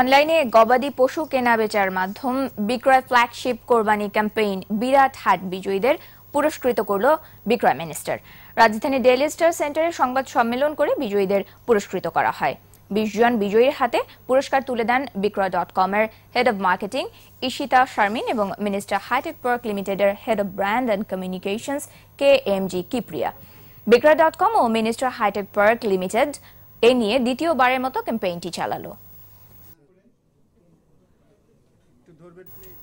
অনলাইনে গবাদি পশু কেনাবেচার মাধ্যম বিক্রয় ফ্ল্যাগশিপ কোরবানি ক্যাম্পেইন বিরাট হাট বিজয়ীদের পুরস্কৃত করল বিক্রয় মিনিস্টার রাজধানী ডেইলি স্টার সেন্টারে সংবাদ সম্মেলন করে বিজয়ীদের পুরস্কৃত করা হয় বিশ জন বিজয়ীর হাতে পুরস্কার তুলে দেন বিক্রয় ডট কমের head of marketing Ishita Sharmin এবং মিনিস্টার হাইটেক পার্ক লিমিটেডের head of brand and communications K M G Kibria Bikroy dot com ও মিনিস্টার হাইটেক পার্ক লিমিটেড এ নিয়ে দ্বিতীয়বারের মতো ক্যাম্পেইনটি চালালো ধরবেন প্লিজ